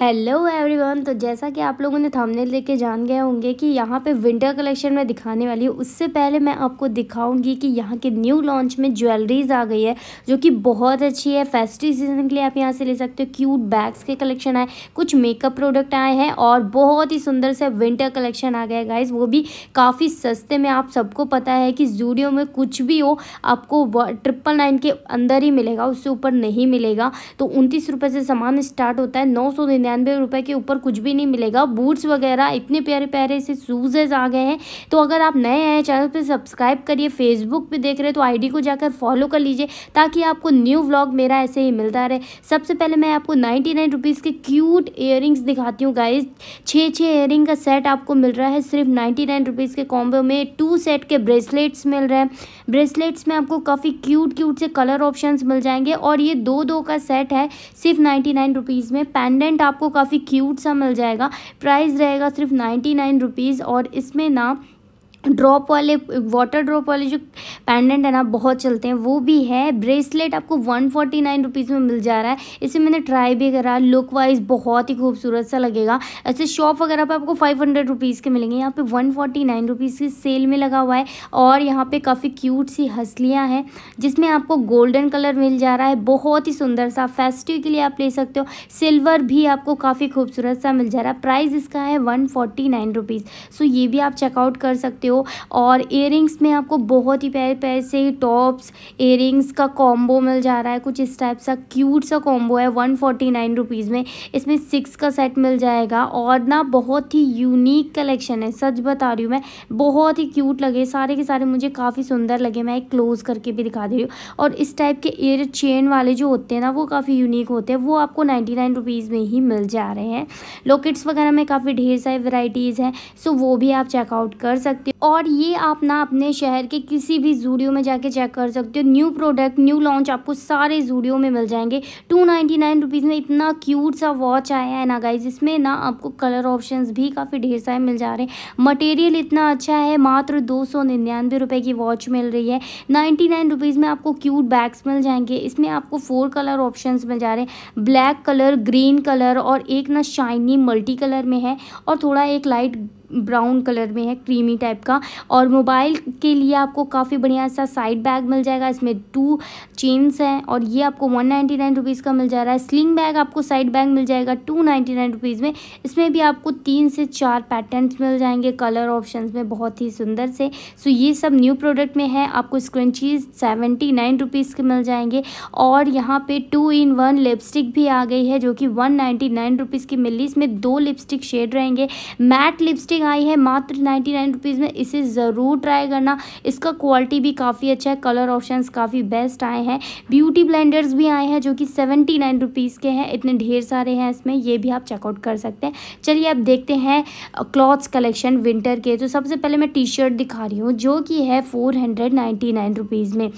hello everyone तो जैसा कि आप लोगों ने थंबनेल देख के जान गए होंगे कि यहाँ पे विंटर कलेक्शन मैं दिखाने वाली हूँ उससे पहले मैं आपको दिखाऊंगी कि यहाँ के न्यू लॉन्च में ज्वेलरीज आ गई है जो कि बहुत अच्छी है फेस्टिव सीजन के लिए आप यहाँ से ले सकते हो क्यूट बैग्स के कलेक्शन आए कुछ मेकअप प्रोडक्ट आए हैं और बहुत ही सुंदर से विंटर कलेक्शन आ गया है गाइज वो भी काफ़ी सस्ते में आप सबको पता है कि जूडियो में कुछ भी हो आपको ट्रिपल नाइन के अंदर ही मिलेगा उससे ऊपर नहीं मिलेगा तो उनतीस रुपये से सामान स्टार्ट होता है नौ सौ निन्यानवे रुपए के ऊपर कुछ भी नहीं मिलेगा बूट्स वगैरह इतने प्यारे प्यारे से शूजेज़ आ गए हैं तो अगर आप नए हैं चैनल पर सब्सक्राइब करिए फेसबुक पर देख रहे हैं तो आई को जाकर फॉलो कर लीजिए ताकि आपको न्यू व्लॉग मेरा ऐसे ही मिलता रहे सबसे पहले मैं आपको नाइन्टी नाइन रुपीज़ के क्यूट इयर दिखाती हूँ गाइज छः छः इयरिंग का सेट आपको मिल रहा है सिर्फ नाइन्टी नाइन रुपीज़ के कॉम्बो में टू सेट के ब्रेसलेट्स मिल रहे हैं ब्रेसलेट्स में आपको काफ़ी क्यूट क्यूट से कलर ऑप्शंस मिल जाएंगे और ये दो दो का सेट है सिर्फ नाइन्टी नाइन रुपीज़ में पेंडेंट आप आपको काफ़ी क्यूट सा मिल जाएगा प्राइस रहेगा सिर्फ नाइन्टी नाइन रुपीज़ और इसमें ना ड्रॉप वाले वाटर ड्रॉप वाले जो पेंडेंट है ना बहुत चलते हैं वो भी है ब्रेसलेट आपको वन फोर्टी नाइन रुपीज़ में मिल जा रहा है इसे मैंने ट्राई भी करा लुक वाइज बहुत ही खूबसूरत सा लगेगा ऐसे शॉप वगैरह पे आपको फाइव हंड्रेड रुपीज़ के मिलेंगे यहाँ पे वन फोर्टी नाइन रुपीज़ की सेल में लगा हुआ है और यहाँ पर काफ़ी क्यूट सी हसलियाँ हैं जिसमें आपको गोल्डन कलर मिल जा रहा है बहुत ही सुंदर सा फेस्टिव के लिए आप ले सकते हो सिल्वर भी आपको काफ़ी खूबसूरत सा मिल जा रहा है प्राइस इसका है one forty nine rupees so ये भी आप चेकआउट कर सकते हो हो और इयर में आपको बहुत ही प्यारे प्यारे से टॉप्स एयरिंग्स का कॉम्बो मिल जा रहा है कुछ इस टाइप सा क्यूट सा कॉम्बो है वन फोर्टी नाइन रुपीज़ में इसमें सिक्स का सेट मिल जाएगा और ना बहुत ही यूनिक कलेक्शन है सच बता रही हूँ मैं बहुत ही क्यूट लगे सारे के सारे मुझे काफ़ी सुंदर लगे मैं एक क्लोज़ करके भी दिखा दे रही हूँ और इस टाइप के एयर चेन वाले जो होते हैं ना वो काफ़ी यूनिक होते हैं वो आपको नाइन्टी नाइन रुपीज़ में ही मिल जा रहे हैं लॉकेट्स वगैरह में काफ़ी ढेर सारी वेराइटीज़ हैं सो वो भी आप चेकआउट कर सकते हो और ये आप ना अपने शहर के किसी भी जूडियो में जाके चेक कर सकते हो न्यू प्रोडक्ट न्यू लॉन्च आपको सारे जूडियो में मिल जाएंगे टू नाइन्टी नाइन रुपीज़ में इतना क्यूट सा वॉच आया है ना गाइज इसमें ना आपको कलर ऑप्शंस भी काफ़ी ढेर सारे मिल जा रहे हैं मटेरियल इतना अच्छा है मात्र दो सौ निन्यानवे रुपये की वॉच मिल रही है नाइन्टी नाइन रुपीज़ में आपको क्यूट बैग्स मिल जाएंगे इसमें आपको फोर कलर ऑप्शन मिल जा रहे हैं ब्लैक कलर ग्रीन कलर और एक ना शाइनी मल्टी कलर में है और थोड़ा एक लाइट ब्राउन कलर में है क्रीमी टाइप का और मोबाइल के लिए आपको काफ़ी बढ़िया सा साइड बैग मिल जाएगा इसमें टू चेन्स हैं और ये आपको वन नाइन्टी नाइन रुपीज़ का मिल जा रहा है स्लिंग बैग आपको साइड बैग मिल जाएगा टू नाइन्टी नाइन रुपीज़ में इसमें भी आपको तीन से चार पैटर्न्स मिल जाएंगे कलर ऑप्शन में बहुत ही सुंदर से सो ये सब न्यू प्रोडक्ट में है आपको स्क्रंचीज सेवेंटी नाइन रुपीज़ के मिल जाएंगे और यहाँ पे टू इन वन लिपस्टिक भी आ गई है जो कि वन नाइन्टी नाइन रुपीज़ की मिली इसमें दो लिपस्टिक शेड रहेंगे मैट लिपस्टिक सेलिंग आई है मात्र नाइन्टी नाइन रुपीज़ में इसे ज़रूर ट्राई करना इसका क्वालिटी भी काफ़ी अच्छा है कलर ऑप्शंस काफ़ी बेस्ट आए हैं ब्यूटी ब्लेंडर्स भी आए हैं जो कि सेवेंटी नाइन रुपीज़ के हैं इतने ढेर सारे हैं इसमें ये भी आप चेकआउट कर सकते हैं चलिए आप देखते हैं क्लॉथ्स कलेक्शन विंटर के तो सबसे पहले मैं टी शर्ट दिखा रही हूँ जो कि है four hundred ninety nine rupees में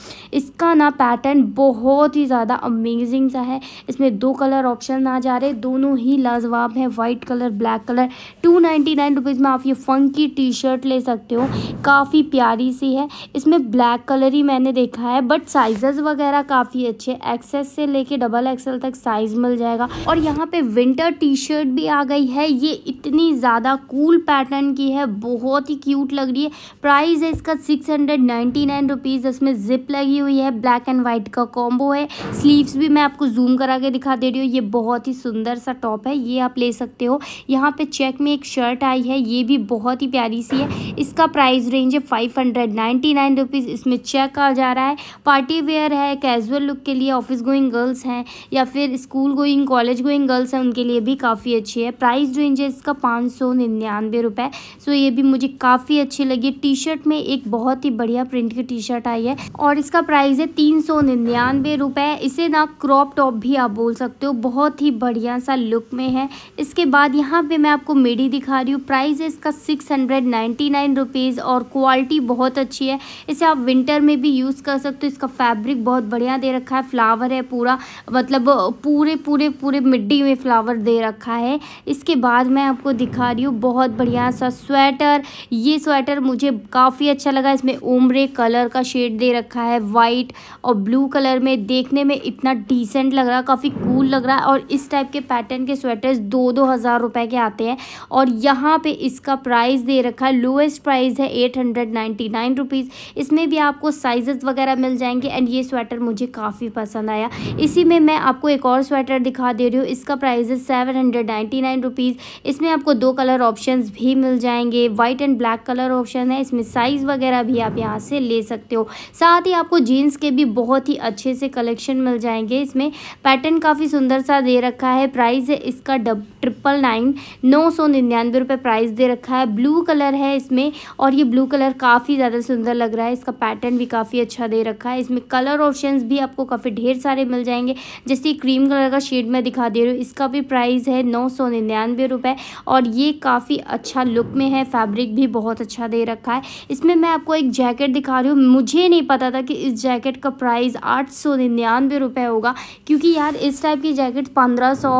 इसका ना पैटर्न बहुत ही ज़्यादा अमेजिंग सा है इसमें दो कलर ऑप्शन आ जा रहे दोनों ही लाजवाब हैं white colour black colour two ninety nine rupees में आप ये फंकी टी शर्ट ले सकते हो काफ़ी प्यारी सी है इसमें ब्लैक कलर ही मैंने देखा है बट साइजेस वगैरह काफ़ी अच्छे एक्सेस से लेके डबल एक्सेल तक साइज मिल जाएगा और यहाँ पे विंटर टी शर्ट भी आ गई है ये इतनी ज़्यादा कूल पैटर्न की है बहुत ही क्यूट लग रही है प्राइस है इसका सिक्स हंड्रेड नाइन रुपीज़ इसमें जिप लगी हुई है ब्लैक एंड वाइट का कॉम्बो है स्लीव्स भी मैं आपको जूम करा के दिखा दे रही हूँ ये बहुत ही सुंदर सा टॉप है ये आप ले सकते हो यहाँ पे चेक में एक शर्ट आई है ये भी बहुत ही प्यारी सी है इसका प्राइस रेंज है five hundred ninety nine rupees इसमें चेक आ जा रहा है पार्टी वेयर है कैजुअल लुक के लिए ऑफिस गोइंग गर्ल्स हैं या फिर school going college going girls हैं उनके लिए भी काफ़ी अच्छी है प्राइस रेंज है इसका पाँच सौ निन्यानवे रुपये सो ये भी मुझे काफ़ी अच्छी लगी टी शर्ट में एक बहुत ही बढ़िया प्रिंट की टी शर्ट आई है और इसका प्राइस है तीन सौ निन्यानवे रुपये इसे ना क्रॉप टॉप भी आप बोल सकते हो बहुत ही बढ़िया सा लुक में है इसके बाद यहाँ पे मैं आपको मेडी दिखा रही हूँ प्राइस है इसका six hundred ninety nine rupees और क्वालिटी बहुत अच्छी है इसे आप विंटर में भी यूज़ कर सकते हो इसका फैब्रिक बहुत बढ़िया दे रखा है फ्लावर है पूरा मतलब पूरे पूरे पूरे मिड्डी में फ्लावर दे रखा है इसके बाद मैं आपको दिखा रही हूँ बहुत बढ़िया सा स्वेटर ये स्वेटर मुझे काफ़ी अच्छा लगा इसमें उम्रे कलर का शेड दे रखा है वाइट और ब्लू कलर में देखने में इतना डिसेंट लग रहा है काफ़ी कूल लग रहा है और इस टाइप के पैटर्न के स्वेटर्स दो दो हज़ार रुपये के आते हैं और यहाँ पे इस इसका प्राइस दे रखा है लोएस्ट प्राइस है eight hundred ninety nine rupees इसमें भी आपको साइजेस वगैरह मिल जाएंगे एंड ये स्वेटर मुझे काफ़ी पसंद आया इसी में मैं आपको एक और स्वेटर दिखा दे रही हूँ इसका प्राइस है seven hundred ninety nine rupees इसमें आपको दो कलर ऑप्शन भी मिल जाएंगे white and black colour option है इसमें साइज़ वगैरह भी आप यहाँ से ले सकते हो साथ ही आपको जीन्स के भी बहुत ही अच्छे से कलेक्शन मिल जाएंगे इसमें पैटर्न काफ़ी सुंदर सा दे रखा है प्राइस है इसका डब ट्रिपल नाइन नौ सौ निन्यानवे रुपये प्राइस दे दे रखा है ब्लू कलर है इसमें और ये ब्लू कलर काफ़ी ज़्यादा सुंदर लग रहा है इसका पैटर्न भी काफ़ी अच्छा दे रखा है इसमें कलर ऑप्शन भी आपको काफ़ी ढेर सारे मिल जाएंगे जैसे क्रीम कलर का शेड मैं दिखा दे रही हूँ इसका भी प्राइस है नौ सौ निन्यानवे रुपये और ये काफ़ी अच्छा लुक में है फैब्रिक भी बहुत अच्छा दे रखा है इसमें मैं आपको एक जैकेट दिखा रही हूँ मुझे नहीं पता था कि इस जैकेट का प्राइस आठ सौ निन्यानवे रुपये होगा क्योंकि यार इस टाइप की जैकेट पंद्रह सौ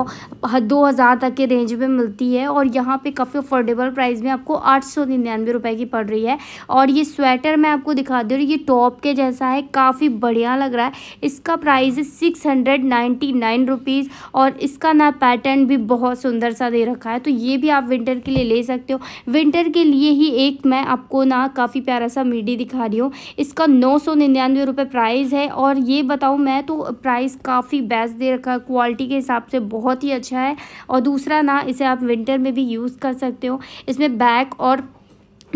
दो हज़ार तक के रेंज में मिलती है और यहाँ पे काफ़ी अफोर्डेबल प्राइस में आपको आठ सौ निन्यानवे रुपए की पड़ रही है और ये स्वेटर मैं आपको दिखा दे रही ये टॉप के जैसा है काफ़ी बढ़िया लग रहा है इसका प्राइस है six hundred ninety nine rupees और इसका ना पैटर्न भी बहुत सुंदर सा दे रखा है तो ये भी आप विंटर के लिए ले सकते हो विंटर के लिए ही एक मैं आपको ना काफ़ी प्यारा सा मीडी दिखा रही हूँ इसका नौ सौ निन्यानवे रुपये प्राइज़ है और ये बताऊँ मैं तो प्राइस काफ़ी बेस्ट दे रखा है क्वालिटी के हिसाब से बहुत ही अच्छा है और दूसरा ना इसे आप विंटर में भी यूज़ कर सकते हो इसमें बैक और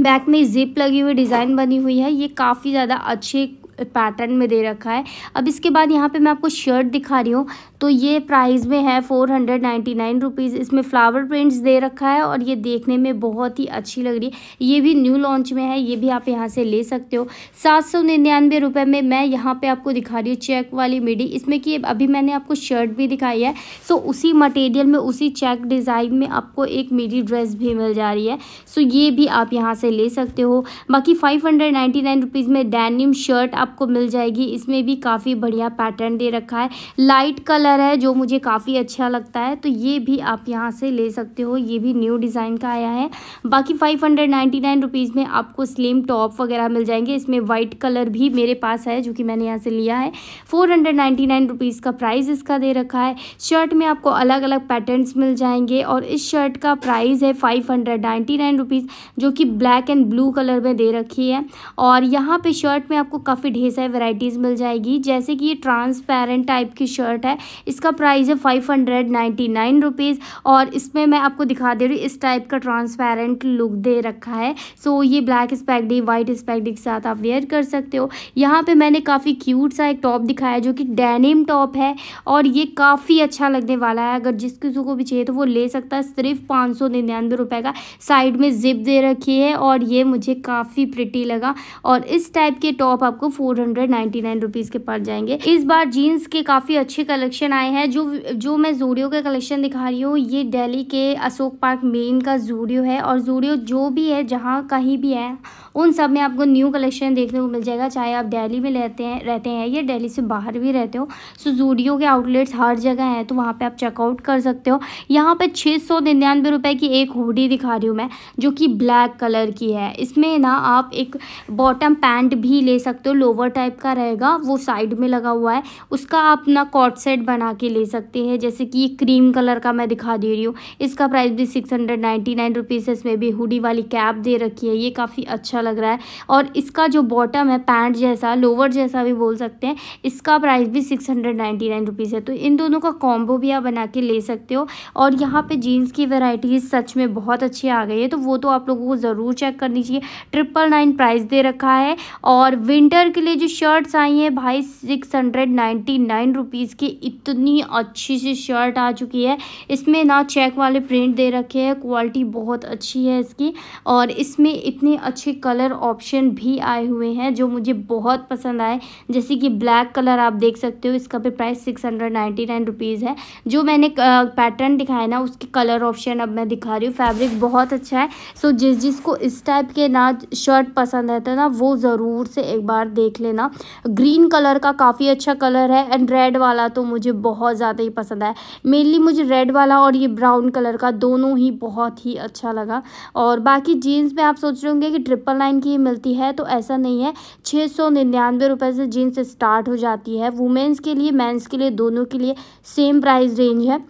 बैक में जिप लगी हुई डिज़ाइन बनी हुई है ये काफ़ी ज़्यादा अच्छे पैटर्न में दे रखा है अब इसके बाद यहाँ पे मैं आपको शर्ट दिखा रही हूँ तो ये प्राइस में है four hundred ninety nine rupees इसमें फ्लावर प्रिंट्स दे रखा है और ये देखने में बहुत ही अच्छी लग रही है ये भी न्यू लॉन्च में है ये भी आप यहाँ से ले सकते हो सात सौ निन्यानवे रुपये में मैं यहाँ पे आपको दिखा रही हूँ चेक वाली मिडी इसमें कि अभी मैंने आपको शर्ट भी दिखाई है सो उसी मटेरियल में उसी चेक डिज़ाइन में आपको एक मिडी ड्रेस भी मिल जा रही है सो ये भी आप यहाँ से ले सकते हो बाकी five hundred ninety nine rupees में डैनिम शर्ट आपको मिल जाएगी इसमें भी काफ़ी बढ़िया पैटर्न दे रखा है लाइट कलर कलर है जो मुझे काफ़ी अच्छा लगता है तो ये भी आप यहाँ से ले सकते हो ये भी न्यू डिज़ाइन का आया है बाकी five hundred ninety nine rupees में आपको स्लिम टॉप वगैरह मिल जाएंगे इसमें वाइट कलर भी मेरे पास है जो कि मैंने यहाँ से लिया है four hundred ninety nine rupees का प्राइस इसका दे रखा है शर्ट में आपको अलग अलग पैटर्नस मिल जाएंगे और इस शर्ट का प्राइस है five hundred ninety nine rupees जो कि ब्लैक एंड ब्लू कलर में दे रखी है और यहाँ पर शर्ट में आपको काफ़ी ढेर सारी वेराइटीज़ मिल जाएगी जैसे कि ये ट्रांसपेरेंट टाइप की शर्ट है इसका प्राइस है five hundred ninety nine rupees और इसमें मैं आपको दिखा दे रही हूँ इस टाइप का ट्रांसपेरेंट लुक दे रखा है सो so, ये ब्लैक स्पैगडी वाइट स्पैगडी के साथ आप वेयर कर सकते हो यहाँ पे मैंने काफ़ी क्यूट सा एक टॉप दिखाया जो कि डैनिम टॉप है और ये काफ़ी अच्छा लगने वाला है अगर जिस किसी को भी चाहिए तो वो ले सकता है सिर्फ पाँच सौ निन्यानवे रुपये का साइड में जिप दे रखी है और ये मुझे काफ़ी प्रिटी लगा और इस टाइप के टॉप आपको four hundred ninety nine rupees के पड़ जाएंगे इस बार जीन्स के काफ़ी अच्छे कलेक्शन कलेक्शन आए हैं जो जो मैं जूडियो का कलेक्शन दिखा रही हूँ ये दिल्ली के अशोक पार्क मेन का जूडियो है और जूडियो जो भी है जहाँ कहीं भी है उन सब में आपको न्यू कलेक्शन देखने को मिल जाएगा चाहे आप दिल्ली में रहते हैं रहते हैं या दिल्ली से बाहर भी रहते हो सो तो जूडियो के आउटलेट्स हर जगह हैं तो वहाँ पर आप चेकआउट कर सकते हो यहाँ पर छः सौ निन्यानवे रुपये की एक हुडी दिखा रही हूँ मैं जो कि ब्लैक कलर की है इसमें ना आप एक बॉटम पैंट भी ले सकते हो लोवर टाइप का रहेगा वो साइड में लगा हुआ है उसका आप ना कॉट सेट बना बना के ले सकते हैं जैसे कि ये क्रीम कलर का मैं दिखा दे रही हूँ इसका प्राइस भी six hundred ninety nine rupees है इसमें भी हुडी वाली कैप दे रखी है ये काफ़ी अच्छा लग रहा है और इसका जो बॉटम है पैंट जैसा लोअर जैसा भी बोल सकते हैं इसका प्राइस भी six hundred ninety nine rupees है तो इन दोनों का कॉम्बो भी आप बना के ले सकते हो और यहाँ पर जीन्स की वेराइटीज़ सच में बहुत अच्छी आ गई है तो वो तो आप लोगों को ज़रूर चेक करनी चाहिए ट्रिपल नाइन प्राइस दे रखा है और विंटर के लिए जो शर्ट्स आई हैं भाई six hundred ninety nine rupees की इतनी अच्छी सी शर्ट आ चुकी है इसमें ना चेक वाले प्रिंट दे रखे हैं क्वालिटी बहुत अच्छी है इसकी और इसमें इतने अच्छे कलर ऑप्शन भी आए हुए हैं जो मुझे बहुत पसंद आए जैसे कि ब्लैक कलर आप देख सकते हो इसका भी price six hundred ninety nine rupees है जो मैंने पैटर्न दिखाया ना उसके कलर ऑप्शन अब मैं दिखा रही हूँ फैब्रिक बहुत अच्छा है सो जिस जिसको इस टाइप के ना शर्ट पसंद है है तो ना वो ज़रूर से एक बार देख लेना ग्रीन कलर का काफ़ी अच्छा कलर है एंड रेड वाला तो मुझे बहुत ज़्यादा ही पसंद आया मेनली मुझे रेड वाला और ये ब्राउन कलर का दोनों ही बहुत ही अच्छा लगा और बाकी जीन्स में आप सोच रहे होंगे कि ट्रिपल नाइन की मिलती है तो ऐसा नहीं है छः सौ निन्यानवे रुपये से जीन्स स्टार्ट हो जाती है वुमेंस के लिए मेंस के लिए दोनों के लिए सेम प्राइस रेंज है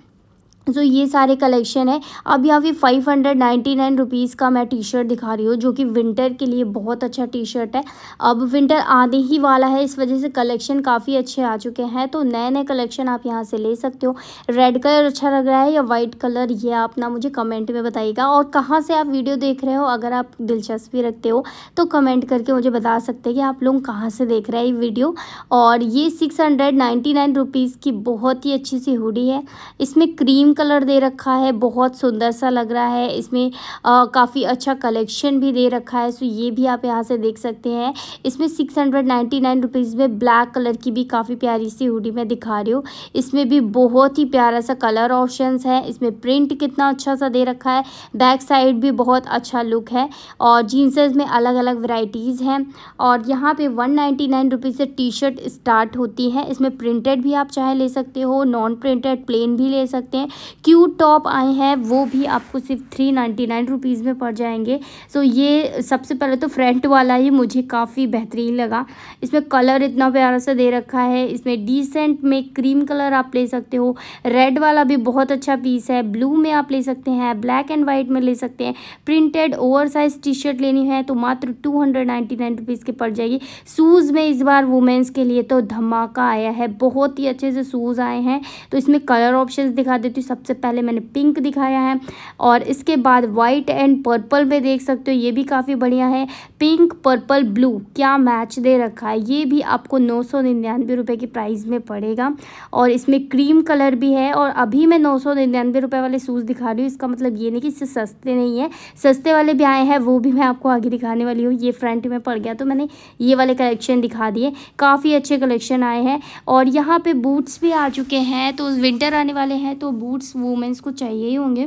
जो ये सारे कलेक्शन है अब यहाँ पे five hundred ninety nine rupees का मैं टी शर्ट दिखा रही हूँ जो कि विंटर के लिए बहुत अच्छा टी शर्ट है अब विंटर आने ही वाला है इस वजह से कलेक्शन काफ़ी अच्छे आ चुके हैं तो नए नए कलेक्शन आप यहाँ से ले सकते हो रेड कलर अच्छा लग रहा है या वाइट कलर ये आप ना मुझे कमेंट में बताइएगा और कहाँ से आप वीडियो देख रहे हो अगर आप दिलचस्पी रखते हो तो कमेंट करके मुझे बता सकते हैं कि आप लोग कहाँ से देख रहे हैं ये वीडियो और ये six hundred ninety nine rupees की बहुत ही अच्छी सी हुडी है इसमें क्रीम कलर दे रखा है बहुत सुंदर सा लग रहा है इसमें काफ़ी अच्छा कलेक्शन भी दे रखा है सो ये भी आप यहाँ से देख सकते हैं इसमें six hundred ninety nine rupees में ब्लैक कलर की भी काफ़ी प्यारी सी हुडी मैं दिखा रही हूँ इसमें भी बहुत ही प्यारा सा कलर ऑप्शन है इसमें प्रिंट कितना अच्छा सा दे रखा है बैक साइड भी बहुत अच्छा लुक है और जीन्सेज में अलग अलग वराइटीज़ हैं और यहाँ पे वन नाइन्टी से टी शर्ट स्टार्ट होती है इसमें प्रिंटेड भी आप चाहे ले सकते हो नॉन प्रिंटेड प्लेन भी ले सकते हैं क्यूट टॉप आए हैं वो भी आपको सिर्फ थ्री नाइन्टी नाइन रुपीज़ में पड़ जाएंगे सो ये सबसे पहले तो फ्रंट वाला ही मुझे काफ़ी बेहतरीन लगा इसमें कलर इतना प्यारा सा दे रखा है इसमें डिसेंट में क्रीम कलर आप ले सकते हो रेड वाला भी बहुत अच्छा पीस है ब्लू में आप ले सकते हैं ब्लैक एंड वाइट में ले सकते हैं printed over size T shirt लेनी है तो मात्र two hundred ninety nine rupees की पड़ जाएगी शूज़ में इस बार वुमेंस के लिए तो धमाका आया है बहुत ही अच्छे से शूज़ आए हैं तो इसमें कलर ऑप्शन दिखा देती हूँ सबसे पहले मैंने पिंक दिखाया है और इसके बाद वाइट एंड पर्पल में देख सकते हो ये भी काफ़ी बढ़िया है पिंक पर्पल ब्लू क्या मैच दे रखा है ये भी आपको नौ सौ निन्यानवे रुपये की प्राइस में पड़ेगा और इसमें क्रीम कलर भी है और अभी मैं नौ सौ निन्यानवे रुपये वाले शूज़ दिखा रही हूँ इसका मतलब ये नहीं कि इससे सस्ते नहीं है सस्ते वाले भी आए हैं वो भी मैं आपको आगे दिखाने वाली हूँ ये फ्रंट में पड़ गया तो मैंने ये वाले कलेक्शन दिखा दिए काफ़ी अच्छे कलेक्शन आए हैं और यहाँ पर बूट्स भी आ चुके हैं तो विंटर आने वाले हैं तो बूट सूट्स वूमेंस को चाहिए ही होंगे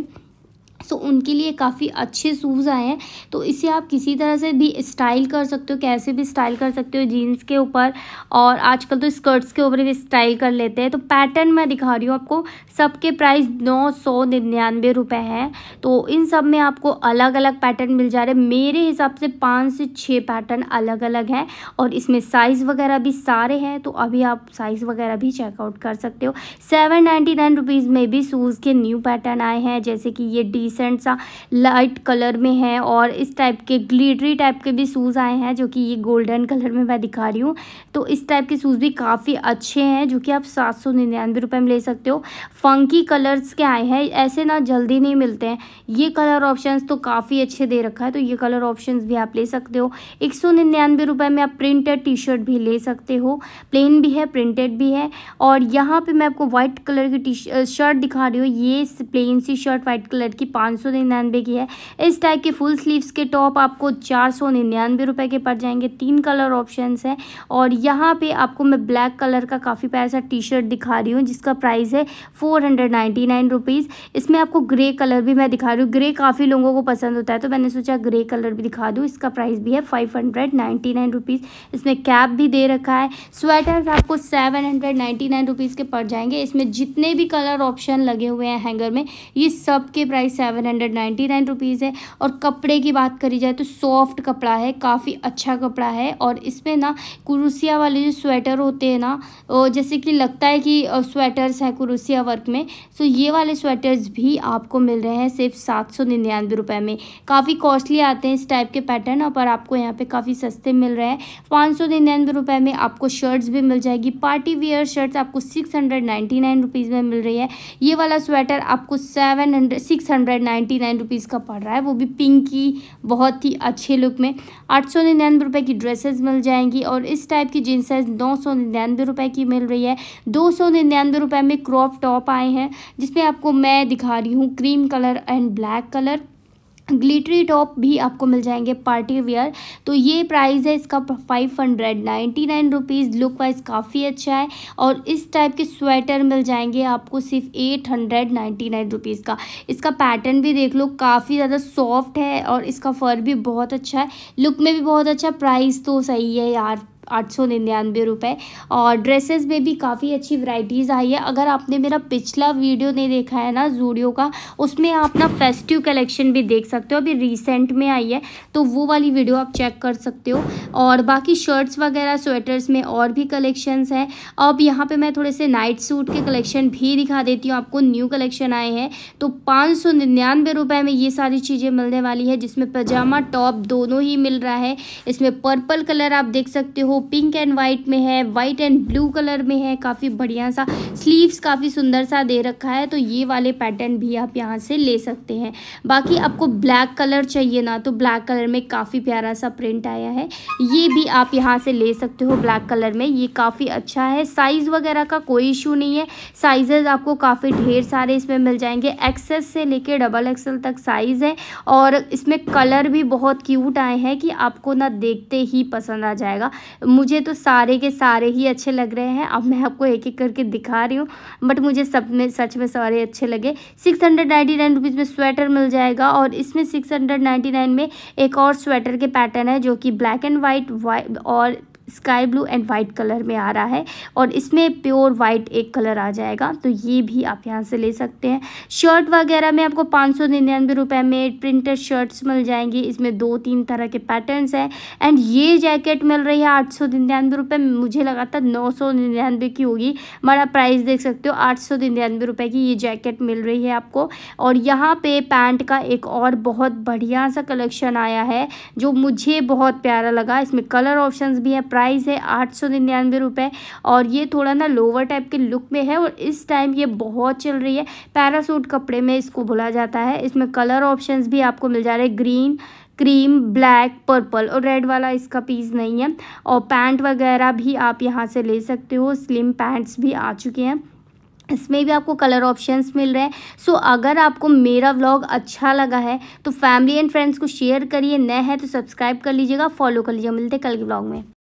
सो so, उनके लिए काफ़ी अच्छे शूज़ आए हैं तो इसे आप किसी तरह से भी स्टाइल कर सकते हो कैसे भी स्टाइल कर सकते हो जीन्स के ऊपर और आजकल तो स्कर्ट्स के ऊपर भी स्टाइल कर लेते हैं तो पैटर्न मैं दिखा रही हूँ आपको सबके प्राइस नौ सौ निन्यानवे रुपये हैं तो इन सब में आपको अलग अलग पैटर्न मिल जा रहे हैं मेरे हिसाब से पाँच से छः पैटर्न अलग अलग हैं और इसमें साइज़ वगैरह भी सारे हैं तो अभी आप साइज़ वगैरह भी चेकआउट कर सकते हो सेवन नाइन्टी नाइन रुपीज़ में भी शूज़ के न्यू पैटर्न आए हैं जैसे कि ये डी डिसेंट सा लाइट कलर में है और इस टाइप के ग्लिटरी टाइप के भी शूज़ आए हैं जो कि ये गोल्डन कलर में मैं दिखा रही हूँ तो इस टाइप के शूज़ भी काफ़ी अच्छे हैं जो कि आप सात सौ निन्यानवे रुपये में ले सकते हो फंकी कलर्स के आए हैं ऐसे ना जल्दी नहीं मिलते हैं ये कलर ऑप्शन तो काफ़ी अच्छे दे रखा है तो ये कलर ऑप्शन भी आप ले सकते हो एक सौ में आप प्रिंटेड टी शर्ट भी ले सकते हो प्लेन भी है प्रिंटेड भी है और यहाँ पर मैं आपको व्हाइट कलर की टी शर्ट दिखा रही हूँ ये प्लेन सी शर्ट व्हाइट कलर की पाँच सौ निन्यानवे की है इस टाइप के फुल स्लीव्स के टॉप आपको चार सौ निन्यानवे रुपये के पड़ जाएंगे तीन कलर ऑप्शन है और यहाँ पर आपको मैं ब्लैक कलर का काफ़ी पैसा टी शर्ट दिखा रही हूँ जिसका प्राइस है four hundred ninety nine rupees इसमें आपको ग्रे कलर भी मैं दिखा रही हूँ ग्रे काफ़ी लोगों को पसंद होता है तो मैंने सोचा ग्रे कलर भी दिखा दूँ इसका प्राइस भी है five hundred ninety nine rupees इसमें कैप भी दे रखा है स्वेटर्स आपको seven hundred ninety nine rupees के पड़ जाएंगे इसमें जितने भी कलर ऑप्शन लगे हुए हैं हैंगर में ये सब के price seven seven hundred ninety nine rupees है और कपड़े की बात करी जाए तो सॉफ्ट कपड़ा है काफ़ी अच्छा कपड़ा है और इसमें ना कुरुसिया वाले जो स्वेटर होते हैं ना जैसे कि लगता है कि स्वेटर्स हैं कुरुसिया वर्क में सो तो ये वाले स्वेटर्स भी आपको मिल रहे हैं सिर्फ सात सौ निन्यानवे रुपये में काफ़ी कॉस्टली आते हैं इस टाइप के पैटर्न पर आपको यहाँ पे काफ़ी सस्ते मिल रहे हैं पाँच सौ निन्यानवे रुपये में आपको शर्ट्स भी मिल जाएगी पार्टी वियर शर्ट्स आपको six hundred ninety nine rupees में मिल रही है ये वाला स्वेटर आपको seven hundred six hundred hundred ninety nine rupees का पड़ रहा है वो भी पिंक की बहुत ही अच्छे लुक में आठ सौ निन्यानवे रुपये की ड्रेसेस मिल जाएंगी और इस टाइप की जीन्स साइज नौ सौ निन्यानवे रुपये की मिल रही है दो सौ निन्यानवे रुपये में क्रॉप टॉप आए हैं जिसमें आपको मैं दिखा रही हूँ cream colour and black colour glittery top भी आपको मिल जाएंगे पार्टी वेयर तो ये प्राइस है इसका five hundred ninety nine rupees look wise काफ़ी अच्छा है और इस टाइप के स्वेटर मिल जाएंगे आपको सिर्फ eight hundred ninety nine rupees का इसका पैटर्न भी देख लो काफ़ी ज़्यादा सॉफ्ट है और इसका फर भी बहुत अच्छा है लुक में भी बहुत अच्छा प्राइस तो सही है यार आठ सौ निन्यानवे रुपये और ड्रेसेस में भी काफ़ी अच्छी वैरायटीज़ आई है अगर आपने मेरा पिछला वीडियो नहीं देखा है ना जूडियो का उसमें आप ना फेस्टिव कलेक्शन भी देख सकते हो अभी रिसेंट में आई है तो वो वाली वीडियो आप चेक कर सकते हो और बाकी शर्ट्स वगैरह स्वेटर्स में और भी कलेक्शंस हैं अब यहाँ पर मैं थोड़े से नाइट सूट के कलेक्शन भी दिखा देती हूँ आपको न्यू कलेक्शन आए हैं तो पाँच सौ निन्यानवे रुपये में ये सारी चीज़ें मिलने वाली है जिसमें पजामा टॉप दोनों ही मिल रहा है इसमें पर्पल कलर आप देख सकते हो पिंक एंड वाइट में है वाइट एंड ब्लू कलर में है काफ़ी बढ़िया सा स्लीव्स काफ़ी सुंदर सा दे रखा है तो ये वाले पैटर्न भी आप यहाँ से ले सकते हैं बाकी आपको ब्लैक कलर चाहिए ना तो ब्लैक कलर में काफ़ी प्यारा सा प्रिंट आया है ये भी आप यहाँ से ले सकते हो ब्लैक कलर में ये काफ़ी अच्छा है साइज़ वगैरह का कोई इशू नहीं है साइजेज़ आपको काफ़ी ढेर सारे इसमें मिल जाएंगे एक्सेस से लेके डबल एक्सेल तक साइज़ है और इसमें कलर भी बहुत क्यूट आए हैं कि आपको ना देखते ही पसंद आ जाएगा मुझे तो सारे के सारे ही अच्छे लग रहे हैं अब मैं आपको एक एक करके दिखा रही हूँ बट मुझे सब में सच में सारे अच्छे लगे six hundred ninety nine rupees में स्वेटर मिल जाएगा और इसमें सिक्स हंड्रेड नाइन्टी नाइन में एक और स्वेटर के पैटर्न है जो कि ब्लैक एंड वाइट वाइट और sky blue and white colour में आ रहा है और इसमें प्योर वाइट एक कलर आ जाएगा तो ये भी आप यहाँ से ले सकते हैं शर्ट वगैरह में आपको पाँच सौ निन्यानवे रुपये में प्रिंटेड शर्ट्स मिल जाएंगी इसमें दो तीन तरह के पैटर्न्स हैं एंड ये जैकेट मिल रही है आठ सौ निन्यानवे रुपये मुझे लगा था नौ सौ निन्यानवे की होगी हमारा प्राइस देख सकते हो आठ सौ निन्यानवे रुपये की ये जैकेट मिल रही है आपको और यहाँ पे पैंट का एक और बहुत बढ़िया सा कलेक्शन आया है जो मुझे बहुत प्यारा लगा इसमें कलर ऑप्शन भी हैं प्राइस है आठ सौ निन्यानवे रुपये और ये थोड़ा ना लोअर टाइप के लुक में है और इस टाइम ये बहुत चल रही है पैरासूट कपड़े में इसको बोला जाता है इसमें कलर ऑप्शन भी आपको मिल जा रहे हैं ग्रीन क्रीम ब्लैक पर्पल और रेड वाला इसका पीस नहीं है और पैंट वगैरह भी आप यहाँ से ले सकते हो स्लिम पैंट्स भी आ चुके हैं इसमें भी आपको कलर ऑप्शंस मिल रहे हैं सो so, अगर आपको मेरा व्लॉग अच्छा लगा है तो फैमिली एंड फ्रेंड्स को शेयर करिए नए हैं तो सब्सक्राइब कर लीजिएगा फॉलो कर लीजिएगा मिलते कल के व्लॉग में